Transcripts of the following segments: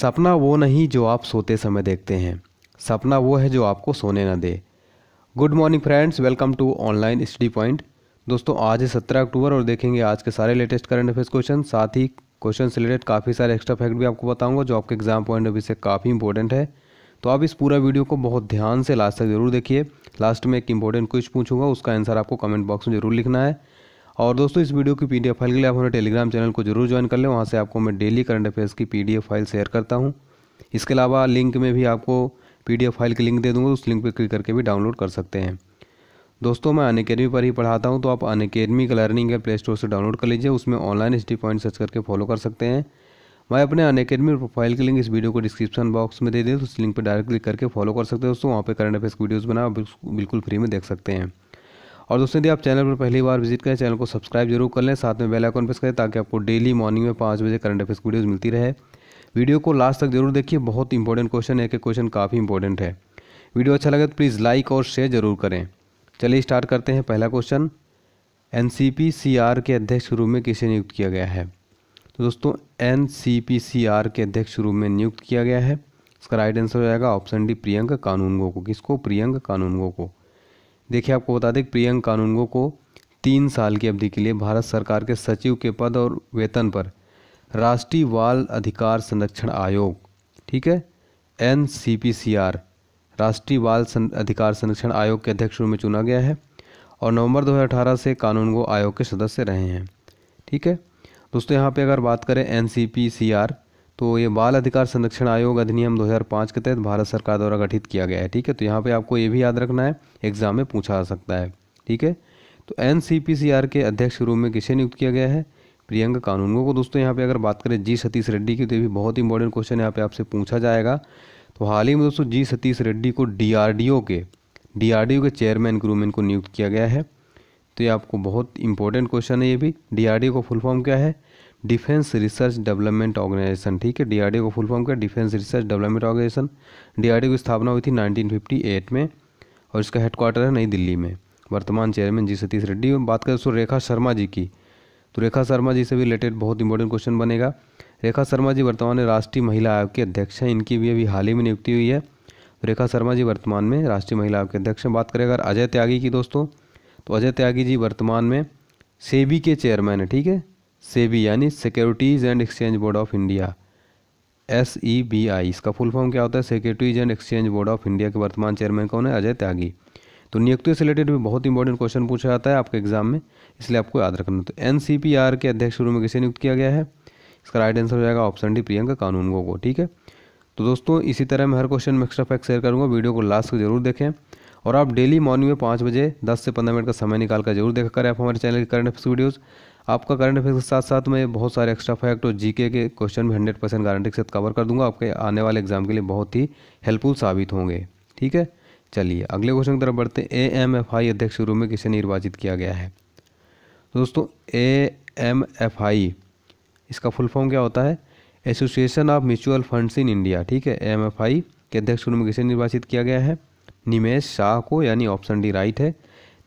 सपना वो नहीं जो आप सोते समय देखते हैं सपना वो है जो आपको सोने ना दे good morning friends welcome to online study point दोस्तों आज है सत्रह अक्टूबर और देखेंगे आज के सारे लेटेस्ट करंट अफेयर्स क्वेश्चन साथ ही क्वेश्चन से रिलेटेड काफ़ी सारे एक्स्ट्रा फैक्ट भी आपको बताऊंगा जो आपके एग्जाम पॉइंट ऑफ व्यू से काफ़ी इंपॉर्टेंट है तो आप इस पूरा वीडियो को बहुत ध्यान से लास्ट तक जरूर देखिए लास्ट में एक इंपॉर्टेंट क्वेश्चन पूछूंगा उसका आंसर आपको कमेंट बॉक्स में जरूर लिखना है और दोस्तों इस वीडियो की पीडीएफ फाइल के लिए आप हमारे टेलीग्राम चैनल को जरूर ज्वाइन कर लें वहाँ से आपको मैं डेली करंट अफेयर्स की पीडीएफ फाइल शेयर करता हूँ इसके अलावा लिंक में भी आपको पीडीएफ फाइल की लिंक दे दूँगा उस लिंक पर क्लिक करके भी डाउनलोड कर सकते हैं दोस्तों मैं अनकेडमी पर ही पढ़ाता हूँ तो आप अनकेडमी का लर्निंग प्ले स्टोर से डाउनलोड कर लीजिए उसमें ऑनलाइन स्टी पॉइंट सर्च करके फॉलो कर सकते हैं मैं अपने अनकेडमी प्रोफाइल की लिंक इस वीडियो को डिस्क्रिप्शन बॉक्स में दे दें तो उस लिंक पर डायरेक्ट क्लिक करके फॉलो कर सकते हैं दोस्तों वहाँ पर करंट अफेयर्स वीडियोज़ बना बिल्कुल फ्री में देख सकते हैं और दोस्तों यदि आप चैनल पर पहली बार विजिट करें चैनल को सब्सक्राइब जरूर कर लें साथ में बेल आइकन प्रेस करें ताकि आपको डेली मॉर्निंग में पाँच बजे करंट अफेयर्स वीडियोज़ मिलती रहे वीडियो को लास्ट तक जरूर देखिए बहुत इंपॉर्टेंट क्वेश्चन है कि क्वेश्चन काफ़ी इंपॉर्टेंट है वीडियो अच्छा लगे तो प्लीज़ लाइक और शेयर जरूर करें चलिए स्टार्ट करते हैं पहला क्वेश्चन एन के अध्यक्ष के रूप में किसे नियुक्त किया गया है तो दोस्तों एन के अध्यक्ष रूप में नियुक्त किया गया है इसका राइट आंसर हो जाएगा ऑप्शन डी प्रियंक कानूनगो को किसको प्रियंक कानूनगो को देखिए आपको बता दें प्रियंक कानूनगो को तीन साल की अवधि के लिए भारत सरकार के सचिव के पद और वेतन पर राष्ट्रीय बाल अधिकार संरक्षण आयोग ठीक है एन राष्ट्रीय बाल सं अधिकार संरक्षण आयोग के अध्यक्ष रूप में चुना गया है और नवंबर 2018 से कानून आयोग के सदस्य रहे हैं ठीक है दोस्तों यहाँ पे अगर बात करें एन तो ये बाल अधिकार संरक्षण आयोग अधिनियम 2005 के तहत भारत सरकार द्वारा गठित किया गया है ठीक है तो यहाँ पे आपको ये भी याद रखना है एग्ज़ाम में पूछा जा सकता है ठीक है तो एन के अध्यक्ष रूप में किसे नियुक्त किया गया है प्रियंका कानूनगो को दोस्तों यहाँ पे अगर बात करें जी सतीश रेड्डी की तो ये भी बहुत इंपॉर्टेंट क्वेश्चन यहाँ पे आपसे पूछा जाएगा तो हाल ही में दोस्तों जी सतीश रेड्डी को डी के डी के चेयरमैन के रूप में इनको नियुक्त किया गया है तो ये आपको बहुत इंपॉर्टेंट क्वेश्चन है ये भी ओ का फुल फॉर्म क्या है डिफेंस रिसर्च डेवलपमेंट ऑर्गेनाइजेशन ठीक है डीआरडीओ का फुल फॉर्म क्या defence research development organisation DRDO की स्थापना हुई थी 1958 में और इसका हेडक्वार्टर है नई दिल्ली में वर्तमान चेयरमैन जी सतीश रेड्डी बात करें दोस्तों रेखा शर्मा जी की तो रेखा शर्मा जी से भी रिलेटेड बहुत इंपॉर्टेंट क्वेश्चन बनेगा रेखा शर्मा जी वर्तमान में राष्ट्रीय महिला आयोग की अध्यक्ष हैं इनकी भी अभी हाल ही में नियुक्ति हुई है तो रेखा शर्मा जी वर्तमान में राष्ट्रीय महिला आयोग के अध्यक्ष बात करें अगर अजय त्यागी की दोस्तों तो अजय त्यागी जी वर्तमान में सेबी के चेयरमैन है ठीक है सेबी यानी securities and exchange board of India S E B I इसका फुल फॉर्म क्या होता है securities and exchange board of India के वर्तमान चेयरमैन कौन है अजय त्यागी तो नियुक्ति से रिलेटेड भी बहुत इंपॉर्टेंट क्वेश्चन पूछा जाता है आपके एग्जाम में इसलिए आपको याद रखना तो एन सी पी आर के अध्यक्ष शुरू में किसे नियुक्त किया गया है इसका राइट आंसर हो जाएगा ऑप्शन डी प्रियंका कानूनगो को ठीक है तो दोस्तों इसी तरह मैं हर क्वेश्चन में एक्स्ट्रा फैक्ट शेयर करूँगा वीडियो को लास्ट को जरूर देखें और आप डेली मॉर्निंग में पाँच बजे दस से पंद्रह मिनट का समय निकाल कर जरूर देखा करें आप हमारे चैनल के करंट अफेयर्स वीडियोज़ आपका करंट अफेयर के साथ साथ मैं बहुत सारे एक्स्ट्रा फैक्ट और जीके के क्वेश्चन भी हंड्रेड परसेंट गारंटी के साथ कवर कर दूंगा आपके आने वाले एग्जाम के लिए बहुत ही हेल्पफुल साबित होंगे ठीक है चलिए अगले क्वेश्चन की तरफ बढ़ते हैं ए एम एफ आई अध्यक्ष के रूप में किसे निर्वाचित किया गया है तो दोस्तों ए एम एफ आई इसका फुल फॉर्म क्या होता है association of mutual funds in India ठीक है ए एम एफ आई के अध्यक्ष के रूप में किसे निर्वाचित किया गया है निमेश शाह को यानी ऑप्शन डी राइट है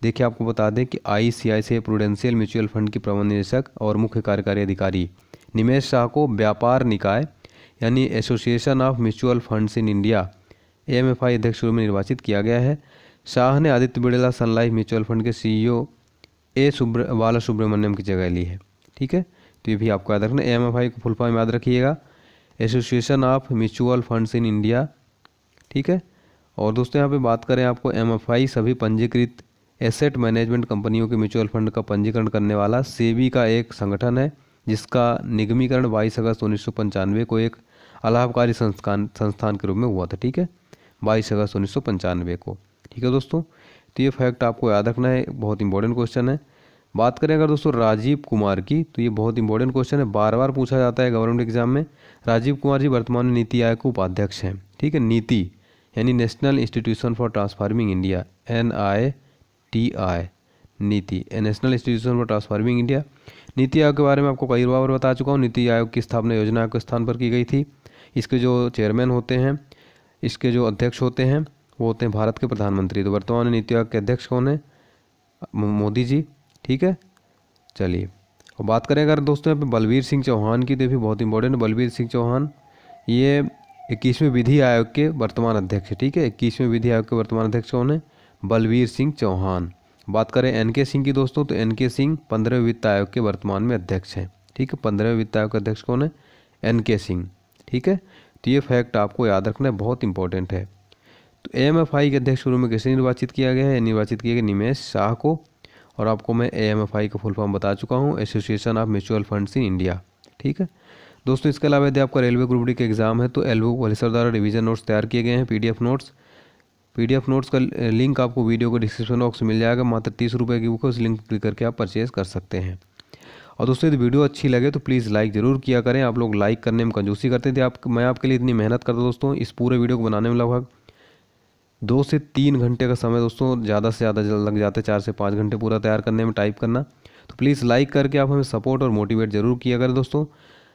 देखिए आपको बता दें कि I C I prudential mutual fund की प्रबंध निदेशक और मुख्य कार्यकारी अधिकारी निमेश शाह को व्यापार निकाय यानी association of mutual funds in India A M F अध्यक्ष रूप में निर्वाचित किया गया है शाह ने Aditya Birla Sun Life mutual fund के सी ई ओ ए सुब्र बाला सुब्रमण्यम की जगह ली है ठीक है तो ये भी आपको याद रखना एम एफ आई को फुल फॉर्म याद रखिएगा association of mutual funds in India ठीक है और दोस्तों यहाँ पे बात करें आपको एम एफ आई सभी पंजीकृत एसेट मैनेजमेंट कंपनियों के म्यूचुअल फंड का पंजीकरण करने वाला सेबी का एक संगठन है जिसका निगमीकरण 22 अगस्त उन्नीस को एक अलाभकारी संस्थान संस्थान के रूप में हुआ था ठीक है 22 अगस्त उन्नीस को ठीक है दोस्तों तो ये फैक्ट आपको याद रखना है बहुत इंपॉर्टेंट क्वेश्चन है बात करें अगर दोस्तों राजीव कुमार की तो ये बहुत इंपॉर्टेंट क्वेश्चन है बार बार पूछा जाता है गवर्नमेंट एग्जाम में राजीव कुमार जी वर्तमान में नीति आयोग के उपाध्यक्ष हैं ठीक है नीति यानी national institution for transforming India N I T I NITI ए national institution for transforming India NITI Aayog के बारे में आपको कई बार बता चुका हूँ नीति आयोग की स्थापना योजना के स्थान पर की गई थी इसके जो चेयरमैन होते हैं इसके जो अध्यक्ष होते हैं वो होते हैं भारत के प्रधानमंत्री तो वर्तमान नीति आयोग के अध्यक्ष कौन है मोदी जी ठीक है चलिए और बात करें अगर दोस्तों यहाँ पर बलवीर सिंह चौहान की तो भी बहुत इंपॉर्टेंट बलवीर सिंह चौहान ये इक्कीसवें विधि आयोग के वर्तमान अध्यक्ष ठीक है इक्कीसवें विधि आयोग के वर्तमान अध्यक्ष कौन है बलवीर सिंह चौहान बात करें एन के सिंह की दोस्तों तो एन के सिंह पंद्रहवें वित्त आयोग के वर्तमान में अध्यक्ष हैं ठीक है पंद्रहवें वित्त आयोग के अध्यक्ष कौन है एन के सिंह ठीक है तो ये फैक्ट आपको याद रखना है बहुत इंपॉर्टेंट है तो एम एफ आई के अध्यक्ष शुरू में कैसे निर्वाचित किया गया है निर्वाचित किया गया निमेश शाह को और आपको मैं ए एम एफ आई का फुल फॉर्म बता चुका हूँ association of mutual funds in India ठीक है दोस्तों इसके अलावा यदि आपका रेलवे ग्रुप डी का एग्जाम है तो एलवो वाली सरदार रिविजन नोट्स तैयार किए गए हैं P D F notes PDF notes का लिंक आपको वीडियो को डिस्क्रिप्शन बॉक्स में मिल जाएगा मात्र तीस रुपये की बुक है उस लिंक क्लिक करके आप परचेज़ कर सकते हैं और दोस्तों यदि वीडियो अच्छी लगे तो प्लीज़ लाइक ज़रूर किया करें आप लोग लाइक करने में कंजूसी करते थे आप मैं आपके लिए इतनी मेहनत करता दोस्तों इस पूरे वीडियो को बनाने में लगभग दो से तीन घंटे का समय दोस्तों ज़्यादा से ज़्यादा लग जाते चार से पाँच घंटे पूरा तैयार करने में टाइप करना तो प्लीज़ लाइक करके आप हमें सपोर्ट और मोटिवेट ज़रूर किया करें दोस्तों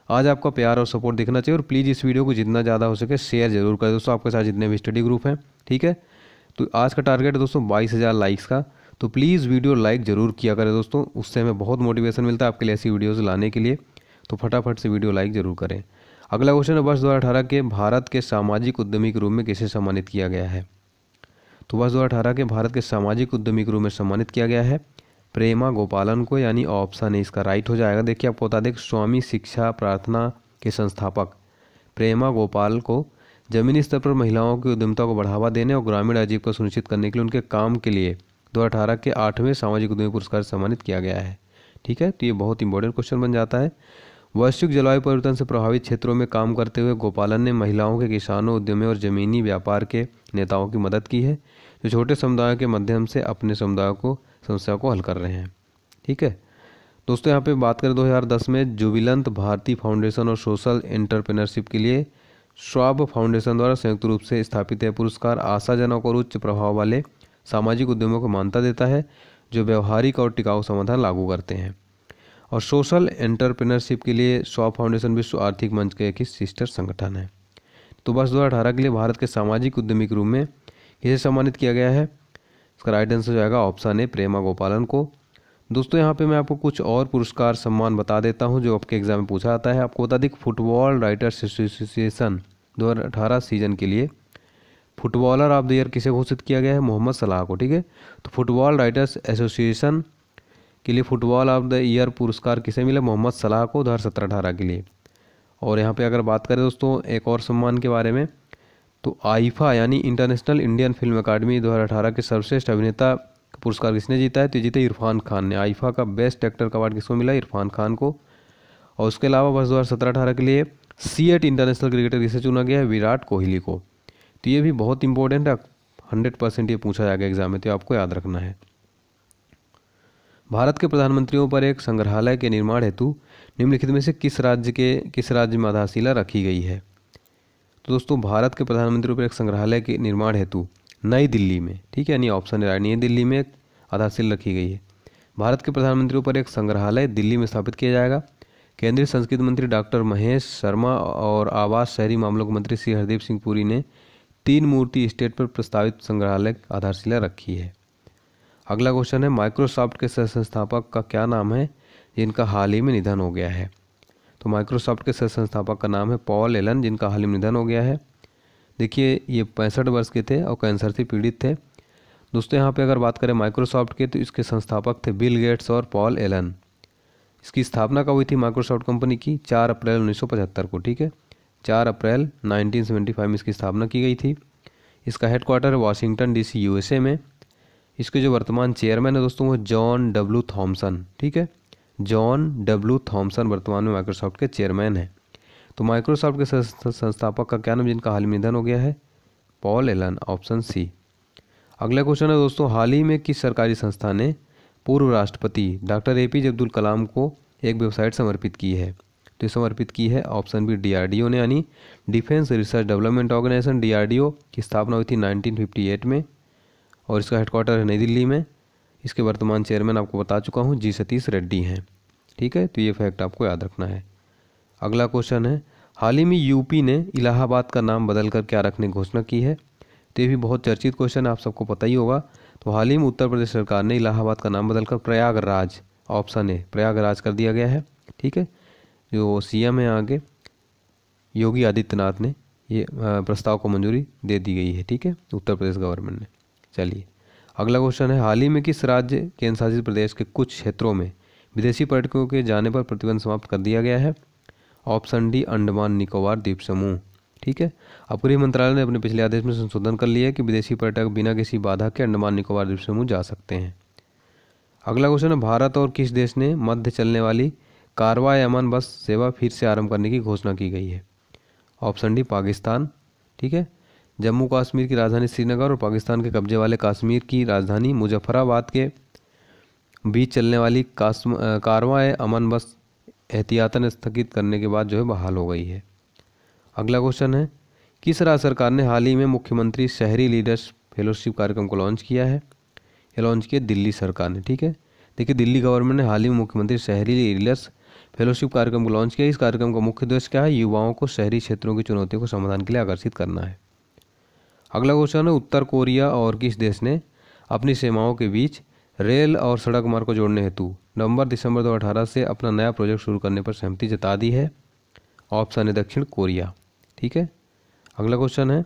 आज आपका प्यार और सपोर्ट दिखना चाहिए और प्लीज़ इस वीडियो को जितना ज़्यादा हो सके शेयर जरूर करें दोस्तों आपके साथ जितने भी स्टडी ग्रुप हैं ठीक है तो आज का टारगेट है दोस्तों बाईस हज़ार लाइक्स का तो प्लीज़ वीडियो लाइक ज़रूर किया करें दोस्तों उससे हमें बहुत मोटिवेशन मिलता है आपके लिए ऐसी वीडियोज़ लाने के लिए तो फटाफट से वीडियो लाइक ज़रूर करें अगला क्वेश्चन है वर्ष दो हज़ार के भारत के सामाजिक उद्यमी के रूप में किसे सम्मानित किया गया है तो वर्ष दो के भारत के सामाजिक उद्यमी के रूप में सम्मानित किया गया है प्रेमा गोपालन को यानी ऑप्शन है इसका राइट हो जाएगा देखिए आपको बता दें स्वामी शिक्षा प्रार्थना के संस्थापक प्रेमा गोपाल को जमीनी स्तर पर महिलाओं की उद्यमिता को बढ़ावा देने और ग्रामीण आजीविका को सुनिश्चित करने के लिए उनके काम के लिए दो अठारह के आठवें सामाजिक उद्यमी पुरस्कार सम्मानित किया गया है ठीक है तो ये बहुत इंपॉर्टेंट क्वेश्चन बन जाता है वैश्विक जलवायु परिवर्तन से प्रभावित क्षेत्रों में काम करते हुए गोपालन ने महिलाओं के किसानों उद्यमियों और जमीनी व्यापार के नेताओं की मदद की है जो छोटे समुदायों के माध्यम से अपने समुदायों को समस्या को हल कर रहे हैं ठीक है दोस्तों यहाँ पे बात करें 2010 में जुबिलंत भारती फाउंडेशन और सोशल एंटरप्रेनरशिप के लिए श्वाब फाउंडेशन द्वारा संयुक्त रूप से स्थापित यह पुरस्कार आशाजनक और उच्च प्रभाव वाले सामाजिक उद्यमों को मान्यता देता है जो व्यवहारिक और टिकाऊ समाधान लागू करते हैं और सोशल एंटरप्रेनरशिप के लिए श्वाब फाउंडेशन विश्व आर्थिक मंच के एक सिस्टर संगठन है तो वर्ष दो के लिए भारत के सामाजिक उद्यमी के रूप में इसे सम्मानित किया गया है इसका राइट आंसर हो जाएगा ऑप्शन ए प्रेमा गोपालन को दोस्तों यहाँ पे मैं आपको कुछ और पुरस्कार सम्मान बता देता हूँ जो आपके एग्जाम में पूछा जाता है आपको बता दें फुटबॉल राइटर्स एसोसिएशन दो सीजन के लिए फुटबॉलर ऑफ द ईयर किसे घोषित किया गया है मोहम्मद सलाह को ठीक है तो फुटबॉल राइटर्स एसोसिएशन के लिए फुटबॉल ऑफ द ईयर पुरस्कार किसे मिला मोहम्मद सलाह को दो हज़ार के लिए और यहाँ पे अगर बात करें दोस्तों एक और सम्मान के बारे में तो आईफा यानी इंटरनेशनल इंडियन फिल्म अकादमी दो के सर्वश्रेष्ठ अभिनेता पुरस्कार किसने जीता है तो जीते इरफान खान ने आईफा का बेस्ट एक्टर का अवार्ड किसको मिला इरफान खान को और उसके अलावा वर्ष दो हज़ार के लिए सी इंटरनेशनल क्रिकेटर किसे चुना गया है विराट कोहली को तो ये भी बहुत इंपॉर्टेंट है हंड्रेड परसेंट ये पूछा जाएगा एग्जाम में तो आपको याद रखना है भारत के प्रधानमंत्रियों पर एक संग्रहालय के निर्माण हेतु निम्नलिखित में से किस राज्य के किस राज्य में आधारशिला रखी गई है तो दोस्तों भारत के प्रधानमंत्री पर एक संग्रहालय के निर्माण हेतु नई दिल्ली में ठीक है यानी ऑप्शन नई दिल्ली में आधारशिला रखी गई है भारत के प्रधानमंत्री पर एक संग्रहालय दिल्ली में स्थापित किया जाएगा केंद्रीय संस्कृति मंत्री डॉक्टर महेश शर्मा और आवास शहरी मामलों के मंत्री श्री हरदीप सिंह पुरी ने तीन मूर्ति स्टेट पर प्रस्तावित संग्रहालय आधारशिला रखी है अगला क्वेश्चन है माइक्रोसॉफ्ट के सह संस्थापक का क्या नाम है जिनका हाल ही में निधन हो गया है तो माइक्रोसॉफ्ट के सह संस्थापक का नाम है पॉल एलन जिनका हाल ही निधन हो गया है देखिए ये पैंसठ वर्ष के थे और कैंसर से पीड़ित थे दोस्तों यहाँ पे अगर बात करें माइक्रोसॉफ्ट के तो इसके संस्थापक थे बिल गेट्स और पॉल एलन इसकी स्थापना कब हुई थी माइक्रोसॉफ्ट कंपनी की चार अप्रैल उन्नीस को ठीक है चार अप्रैल नाइनटीन में इसकी स्थापना की गई थी इसका हेडक्वार्टर है वाशिंगटन डी यूएसए में इसके जो वर्तमान चेयरमैन है दोस्तों वो जॉन डब्ल्यू थॉम्सन ठीक है जॉन डब्ल्यू थॉम्सन वर्तमान में माइक्रोसॉफ्ट के चेयरमैन हैं तो माइक्रोसॉफ्ट के संस्थापक का क्या नाम जिनका हाल ही निधन हो गया है पॉल एलन ऑप्शन सी अगला क्वेश्चन है दोस्तों हाल ही में किस सरकारी संस्था ने पूर्व राष्ट्रपति doctor A P J Abdul Kalam को एक वेबसाइट समर्पित की है तो समर्पित की है ऑप्शन बी डीआरडीओ ने यानी defence research development organisation DRDO की स्थापना हुई थी 1958 में और इसका हेडक्वार्टर है नई दिल्ली में इसके वर्तमान चेयरमैन आपको बता चुका हूँ जी सतीश रेड्डी हैं ठीक है तो ये फैक्ट आपको याद रखना है अगला क्वेश्चन है हाल ही में यूपी ने इलाहाबाद का नाम बदल कर क्या रखने की घोषणा की है तो ये भी बहुत चर्चित क्वेश्चन है आप सबको पता ही होगा तो हाल ही में उत्तर प्रदेश सरकार ने इलाहाबाद का नाम बदलकर प्रयागराज ऑप्शन है प्रयागराज कर दिया गया है ठीक है जो सीएम है आगे योगी आदित्यनाथ ने ये प्रस्ताव को मंजूरी दे दी गई है ठीक है उत्तर प्रदेश गवर्नमेंट ने चलिए अगला क्वेश्चन है हाल ही में किस राज्य केंद्र शासित प्रदेश के कुछ क्षेत्रों में विदेशी पर्यटकों के जाने पर प्रतिबंध समाप्त कर दिया गया है ऑप्शन डी अंडमान निकोबार द्वीप समूह ठीक है अब गृह मंत्रालय ने अपने पिछले आदेश में संशोधन कर लिया है कि विदेशी पर्यटक बिना किसी बाधा के अंडमान निकोबार द्वीप समूह जा सकते हैं अगला क्वेश्चन है भारत और किस देश ने मध्य चलने वाली कारवा अमन बस सेवा फिर से आरंभ करने की घोषणा की गई है ऑप्शन डी पाकिस्तान ठीक है जम्मू कश्मीर की राजधानी श्रीनगर और पाकिस्तान के कब्जे वाले कश्मीर की राजधानी मुजफ्फराबाद के बीच चलने वाली कारवाए अमन बस एहतियातन स्थगित करने के बाद जो है बहाल हो गई है अगला क्वेश्चन है किस राज्य सरकार ने हाल ही में मुख्यमंत्री शहरी लीडर्स फेलोशिप कार्यक्रम को लॉन्च किया है ये लॉन्च किया दिल्ली सरकार ने ठीक है देखिए दिल्ली गवर्नमेंट ने हाल ही में मुख्यमंत्री शहरी लीडर्स फेलोशिप कार्यक्रम को लॉन्च किया इस कार्यक्रम का मुख्य उद्देश्य क्या है युवाओं को शहरी क्षेत्रों की चुनौतियों को समाधान के लिए आकर्षित करना है अगला क्वेश्चन है उत्तर कोरिया और किस देश ने अपनी सेवाओं के बीच रेल और सड़क मार्ग को जोड़ने हेतु नवंबर दिसंबर 2018 से अपना नया प्रोजेक्ट शुरू करने पर सहमति जता दी है ऑप्शन है दक्षिण कोरिया ठीक है अगला क्वेश्चन है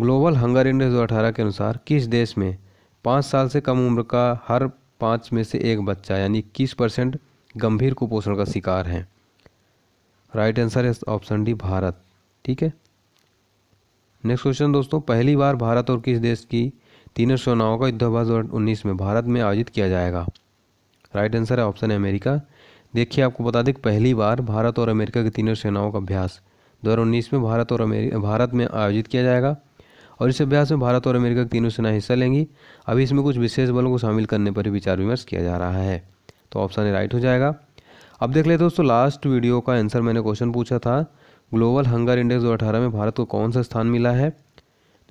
ग्लोबल हंगर इंडेक्स दो अठारह के अनुसार किस देश में पाँच साल से कम उम्र का हर पाँच में से एक बच्चा यानी इक्कीस परसेंट गंभीर कुपोषण का शिकार है राइट आंसर है ऑप्शन डी भारत ठीक है नेक्स्ट क्वेश्चन दोस्तों पहली बार भारत और किस देश की तीनों सेनाओं का युद्धाभ्यास दो उन्नीस में भारत में आयोजित किया जाएगा राइट आंसर है ऑप्शन है अमेरिका देखिए आपको बता दें पहली बार भारत और अमेरिका की तीनों सेनाओं का अभ्यास दो में भारत और अमेरिका भारत में आयोजित किया जाएगा और इस अभ्यास में भारत और अमेरिका की तीनों सेना हिस्सा लेंगी अभी इसमें कुछ विशेष बलों को शामिल करने पर विचार विमर्श किया जा रहा है तो ऑप्शन राइट हो जाएगा अब देख लेते दोस्तों लास्ट वीडियो का आंसर मैंने क्वेश्चन पूछा था ग्लोबल हंगर इंडेक्स 2018 में भारत को कौन सा स्थान मिला है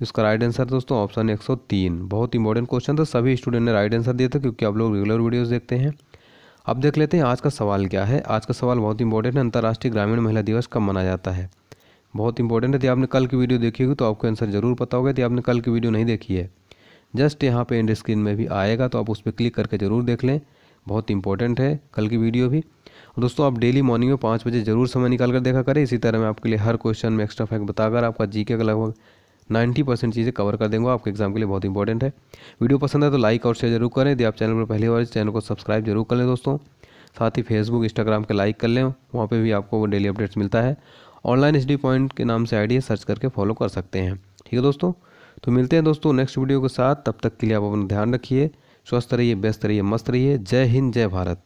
जिसका राइट आंसर दोस्तों ऑप्शन 103 बहुत इंपॉर्टेंट क्वेश्चन था सभी स्टूडेंट ने राइट आंसर दिया था क्योंकि आप लोग रेगुलर वीडियोज़ देखते हैं अब देख लेते हैं आज का सवाल क्या है आज का सवाल बहुत इंपॉर्टेंट है अंतर्राष्ट्रीय ग्रामीण महिला दिवस कब मनाया जाता है बहुत इंपॉर्टेंट है यदि आपने कल की वीडियो देखी होगी तो आपको आंसर जरूर पता होगा यदि आपने कल की वीडियो नहीं देखी है जस्ट यहाँ पे एंड स्क्रीन में भी आएगा तो आप उस पर क्लिक करके ज़रूर देख लें बहुत इंपॉर्टेंट है कल की वीडियो भी दोस्तों आप डेली मॉर्निंग में पाँच बजे ज़रूर समय निकाल कर देखा करें इसी तरह मैं आपके लिए हर क्वेश्चन में एक्स्ट्रा फैक्ट बताकर आपका जी का लगभग नाइन्टी परसेंट चीज़ें कवर कर देंगे आपके एग्जाम के लिए बहुत इंपॉर्टेंट है वीडियो पसंद है तो लाइक और शेयर जरूर करें यदि आप चैनल पर पहली बार इस चैनल को सब्सक्राइब जरूर कर लें दोस्तों साथ ही फेसबुक इंस्टाग्राम के लाइक कर लें वहाँ पर भी आपको डेली अपडेट्स मिलता है ऑनलाइन एच पॉइंट के नाम से आइडिया सर्च करके फॉलो कर सकते हैं ठीक है दोस्तों तो मिलते हैं दोस्तों नेक्स्ट वीडियो के साथ तब तक के लिए आप अपना ध्यान रखिए स्वस्थ रहिए व्यस्त रहिए मस्त रहिए जय हिंद जय भारत